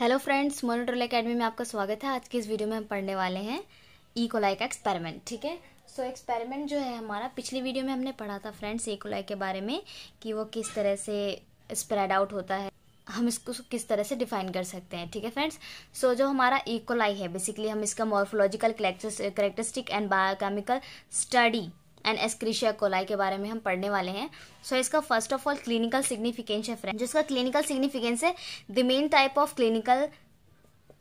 Hello friends मोनोट्रोल academy में आपका स्वागत है आज के इस वीडियो में हम पढ़ने वाले हैं ई e. कोलाई का एक्सपेरिमेंट ठीक है सो एक्सपेरिमेंट जो है हमारा पिछली वीडियो में हमने पढ़ा था फ्रेंड्स ई कोलाई के बारे में कि वो किस तरह से स्प्रेड आउट होता है हम इसको किस तरह से डिफाइन कर सकते हैं ठीक है फ्रेंड्स सो जो हमारा ई e. कोलाई है बेसिकली हम इसका morphological characteristic and biochemical study and Escherichia coli के बारे में हम पढ़ने वाले हैं सो so, इसका first of all clinical significance है फ्रेंड जिसका क्लिनिकल सिग्निफिकेंस है the main type of clinical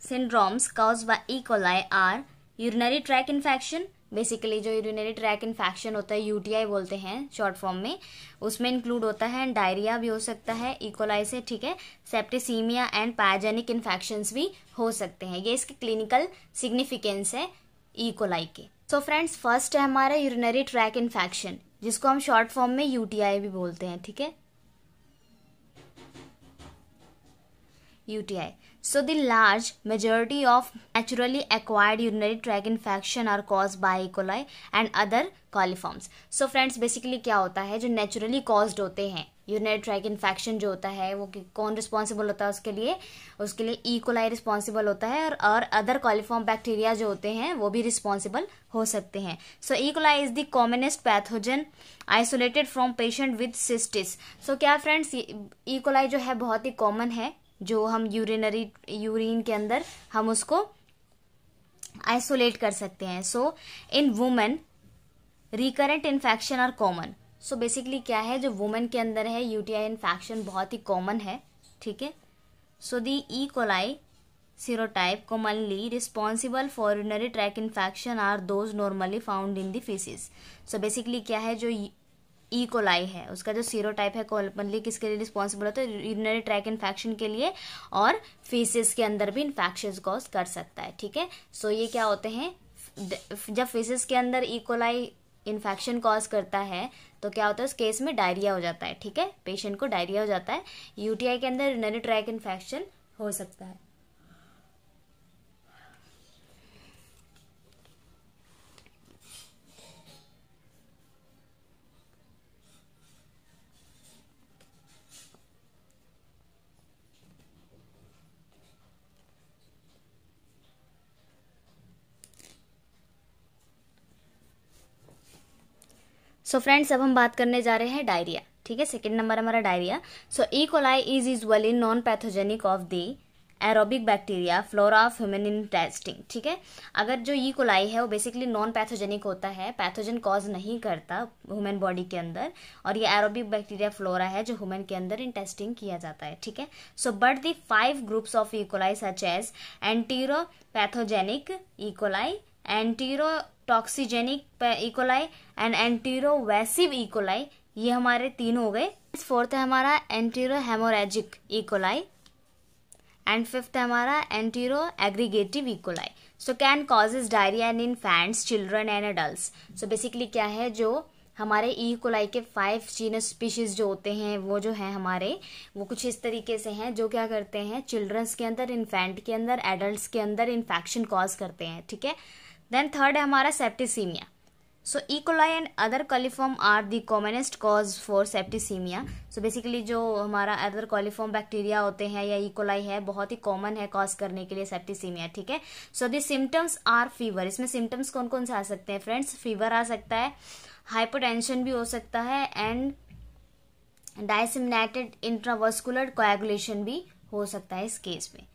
syndromes cause by E coli are urinary tract infection basically जो यूरिनरी ट्रैक इन्फेक्शन होता है यूटीआई बोलते हैं शॉर्ट फॉर्म में उसमें इंक्लूड होता है डायरिया भी हो सकता है इकोलाई e. से ठीक है सेप्टिसीमिया एंड पायाजेनिक इन्फेक्शंस भी हो सकते हैं ये इसके क्लिनिकल सिग्निफिकेंस है इकोलाई e. के सो फ्रेंड्स फर्स्ट है हमारा यूरिनरी ट्रैक इन्फेक्शन जिसको हम शॉर्ट फॉर्म में यूटीआई भी बोलते हैं ठीक है UTI. So the large majority of naturally acquired urinary tract infection are caused by E. coli and other coliforms so friends basically क्या होता है जो नेचुरली कॉज्ड होते हैं यूरिनरी ट्रैक इन्फेक्शन जो होता है वो कौन रिस्पॉन्सिबल होता है उसके लिए उसके लिए ई कोलाई रिस्पॉन्सिबल होता है और और अदर कॉलीफॉर्म बैक्टीरिया जो होते हैं वो भी रिस्पॉन्सिबल हो सकते हैं so E coli is the commonest pathogen isolated from patient with cystitis so क्या फ्रेंड्स ई कोलाई जो है बहुत ही कॉमन है जो हम यूरिनरी यूरिन के अंदर हम उसको आइसोलेट कर सकते हैं so in women recurrent infection are common so basically क्या है जो वुमेन के अंदर है यूटीआई इन्फेक्शन बहुत ही कॉमन है ठीक है सो दी ई कोलाई सीरोप commonly responsible for urinary tract infection are those normally found in the faeces so basically क्या है जो ई e. कोलाई है उसका जो सीरो टाइप है कोलपनली मतलब किसके लिए रिस्पॉन्सिबल होता है यूरिनरी ट्रैक इन्फेक्शन के लिए और फेसेस के अंदर भी इन्फेक्शन कॉज कर सकता है ठीक है सो ये क्या होते हैं जब फेसेस के अंदर ईकोलाई इन्फेक्शन कॉज करता है तो क्या होता है उस केस में डायरिया हो जाता है ठीक है पेशेंट को डायरिया हो जाता है यूटीआई के अंदर यूरिनरी ट्रैक इन्फेक्शन हो सकता है सो फ्रेंड्स अब हम बात करने जा रहे हैं डायरिया ठीक है सेकेंड नंबर हमारा diarrhoea so E coli is in non pathogenic of the aerobic bacteria flora of human intestine ठीक है अगर जो ई e. कोलाई है वो बेसिकली नॉन पैथोजेनिक होता है पैथोजन कॉज नहीं करता ह्यूमन बॉडी के अंदर और ये एरोबिक बैक्टीरिया फ्लोरा है जो ह्यूमन के अंदर इंटेस्टिंग किया जाता है ठीक है so but the five groups of E coli such as enteropathogenic E coli enterotoxigenic E coli and enteroinvasive E coli ये हमारे तीन हो गए फोर्थ है हमारा enterohaemorrhagic E coli and fifth है हमारा enteroaggregative E coli so can causes diarrhoea infants children and adult so basically क्या है जो हमारे ई e कोलाई के फाइव जीनस स्पीशीज जो होते हैं वो जो हैं हमारे वो कुछ इस तरीके से हैं जो क्या करते हैं चिल्ड्रंस के अंदर इन्फेंट के अंदर एडल्ट के अंदर इन्फेक्शन कॉज करते हैं ठीक है देन थर्ड है हमारा septicaemia so E coli and other coliform are the commonest cause for septicaemia so basically जो हमारा अदर कॉलीफॉर्म बैक्टीरिया होते हैं या इकोलाई e है बहुत ही कॉमन है कॉज करने के लिए सेप्टिसीमिया ठीक है so the symptoms are fever इसमें सिम्टम्स कौन कौन से आ सकते हैं फ्रेंड्स फीवर आ सकता है टेंशन भी हो सकता है एंड डायसिमनेटेड इंट्रावस्कुलर कोएगुलेशन भी हो सकता है इस केस में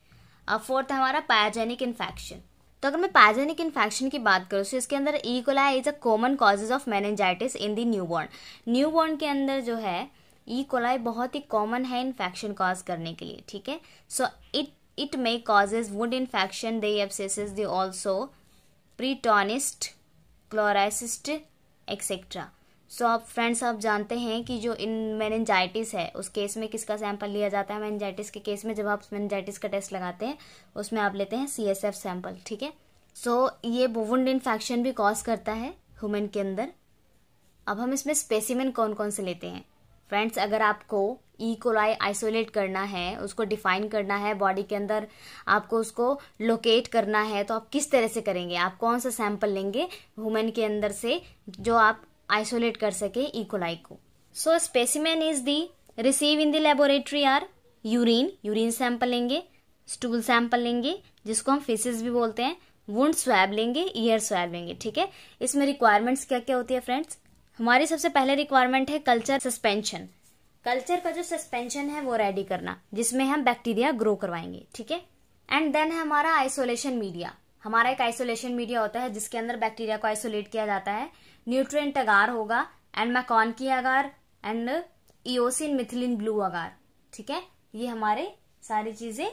अब uh, फोर्थ हमारा पायोजेनिक इन्फेक्शन तो अगर मैं पैजेनिक इन्फेक्शन की बात करूँ तो इसके अंदर E coli is a common causes of meningitis in the newborn newborn के अंदर जो है ई e. कोलाई बहुत ही कॉमन है इन्फेक्शन कॉज करने के लिए ठीक है so it it may causes wound infection they abscesses they also peritonitis cholecystitis etcetera so so, आप फ्रेंड्स आप जानते हैं कि जो इन मैनजाइटिस है उस केस में किसका सैंपल लिया जाता है मैनजाइटिस के केस में जब आप मैनजाइटिस का टेस्ट लगाते हैं उसमें आप लेते हैं सी एस एफ सैंपल ठीक है सो so, ये बोवुंड इन्फेक्शन भी कॉज करता है ह्यूमन के अंदर अब हम इसमें स्पेसिमिन कौन कौन से लेते हैं फ्रेंड्स अगर आपको ई कोलाई आइसोलेट करना है उसको डिफाइन करना है बॉडी के अंदर आपको उसको लोकेट करना है तो आप किस तरह से करेंगे आप कौन सा सैंपल लेंगे वुमेन के अंदर से जो आप आइसोलेट कर सके इकोलाई e को so specimen is the receive in the laboratory are urine urine sample लेंगे स्टूल सैंपल लेंगे जिसको हम फेसिस भी बोलते हैं वुंड स्वैब लेंगे ईयर स्वैब लेंगे ठीक है इसमें रिक्वायरमेंट्स क्या क्या होती है फ्रेंड्स हमारी सबसे पहले रिक्वायरमेंट है कल्चर सस्पेंशन कल्चर का जो सस्पेंशन है वो रेडी करना जिसमें हम बैक्टीरिया ग्रो करवाएंगे ठीक है एंड देन है हमारा आइसोलेशन मीडिया हमारा एक आइसोलेशन मीडिया होता है जिसके अंदर बैक्टीरिया को आइसोलेट किया जाता है न्यूट्रिएंट अगार होगा and MacConkey agar and eosin methylene blue agar ठीक है ये हमारे सारी चीजें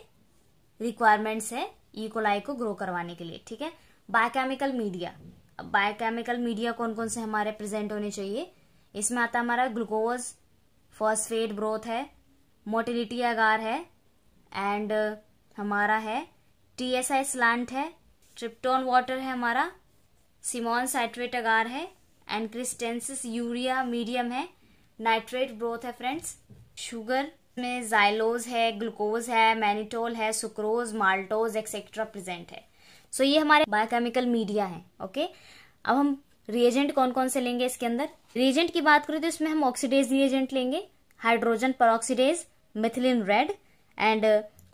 रिक्वायरमेंट्स है ईकोलाई को ग्रो करवाने के लिए ठीक है बायोकेमिकल मीडिया अब बायोकेमिकल मीडिया कौन कौन से हमारे प्रेजेंट होने चाहिए इसमें आता हमारा ग्लूकोज फॉस्फेट ब्रोथ है मोटिलिटी अगार है एंड हमारा है टी एस आई स्लांट है ट्रिप्टोन वाटर है हमारा सिमोन साइट्रेट अगार है एंड क्रिस्टेंसिस यूरिया मीडियम है नाइट्रेट ब्रोथ है फ्रेंड्स शुगर में जाइलोज है ग्लूकोज है मैनिटोल है सुक्रोज माल्टोज एक्सेट्रा प्रेजेंट है सो so, ये हमारे बायोकेमिकल मीडिया है ओके okay? अब हम रिएजेंट कौन कौन से लेंगे इसके अंदर रिएजेंट की बात करें तो इसमें हम ऑक्सीडेज रिएजेंट लेंगे हाइड्रोजन पर methylene red and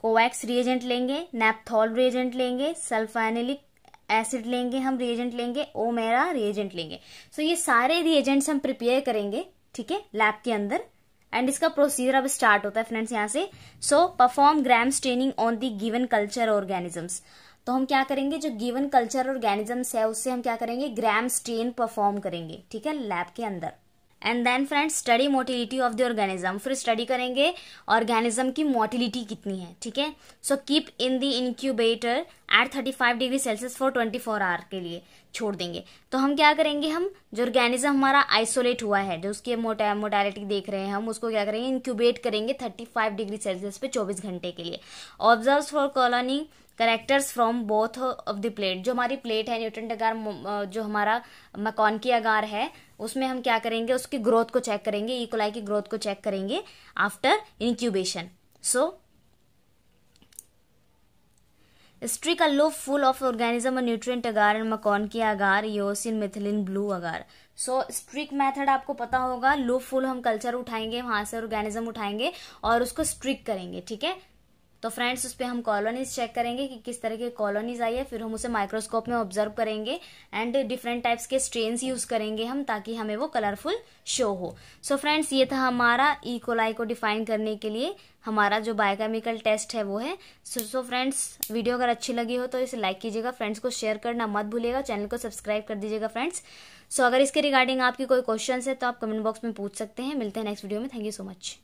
Kovacs reagent लेंगे नेपथॉल रिएजेंट लेंगे सल्फाइनिलिक एसिड लेंगे हम रिएजेंट लेंगे ओमेरा रिएजेंट लेंगे सो so, ये सारे रिएजेंट्स हम प्रिपेयर करेंगे ठीक है लैब के अंदर एंड इसका प्रोसीजर अब स्टार्ट होता है फ्रेंड्स यहाँ से so perform Gram staining on the given culture organisms तो हम क्या करेंगे जो गिवन कल्चर ऑर्गेनिजम्स है उससे हम क्या करेंगे ग्राम स्टेन परफॉर्म करेंगे ठीक है लैब के अंदर and then friends study motility of the organism फिर स्टडी करेंगे ऑर्गेनिज्म की मोटिलिटी कितनी है ठीक है so keep in the incubator at thirty five degree Celsius for twenty four hour के लिए छोड़ देंगे तो हम क्या करेंगे हम जो ऑर्गेनिज्म हमारा आइसोलेट हुआ है जो उसकी मोटेलिटी देख रहे हैं हम उसको क्या करेंगे इंक्यूबेट करेंगे थर्टी फाइव डिग्री सेल्सियस पे चौबीस घंटे के लिए observe for colony characters from both of the plate जो हमारी प्लेट है न्यूटन अगार जो हमारा मकॉनकी अगार है उसमें हम क्या करेंगे उसकी ग्रोथ को चेक करेंगे इकोलाई e की ग्रोथ को चेक करेंगे after incubation so streak a loopful of organism nutrient agar and की agar eosin methylene blue agar so streak method आपको पता होगा लो फुल हम कल्चर उठाएंगे वहां से ऑर्गेनिज्म उठाएंगे और उसको स्ट्रिक करेंगे ठीक है तो फ्रेंड्स उस पर हम कॉलोनीज चेक करेंगे कि किस तरह के कॉलोनीज आई है फिर हम उसे माइक्रोस्कोप में ऑब्जर्व करेंगे एंड डिफरेंट टाइप्स के स्ट्रेन्स यूज करेंगे हम ताकि हमें वो कलरफुल शो हो सो so फ्रेंड्स ये था हमारा ईकोलाई e. को डिफाइन करने के लिए हमारा जो बायोकेमिकल टेस्ट है वो है सो सो फ्रेंड्स वीडियो अगर अच्छी लगी हो तो इसे लाइक कीजिएगा फ्रेंड्स को शेयर करना मत भूलिएगा चैनल को सब्सक्राइब कर दीजिएगा फ्रेंड्स सो so अगर इसके रिगार्डिंग आपकी कोई क्वेश्चन है तो आप कमेंट बॉक्स में पूछ सकते हैं मिलते हैं नेक्स्ट वीडियो में थैंक यू सो मच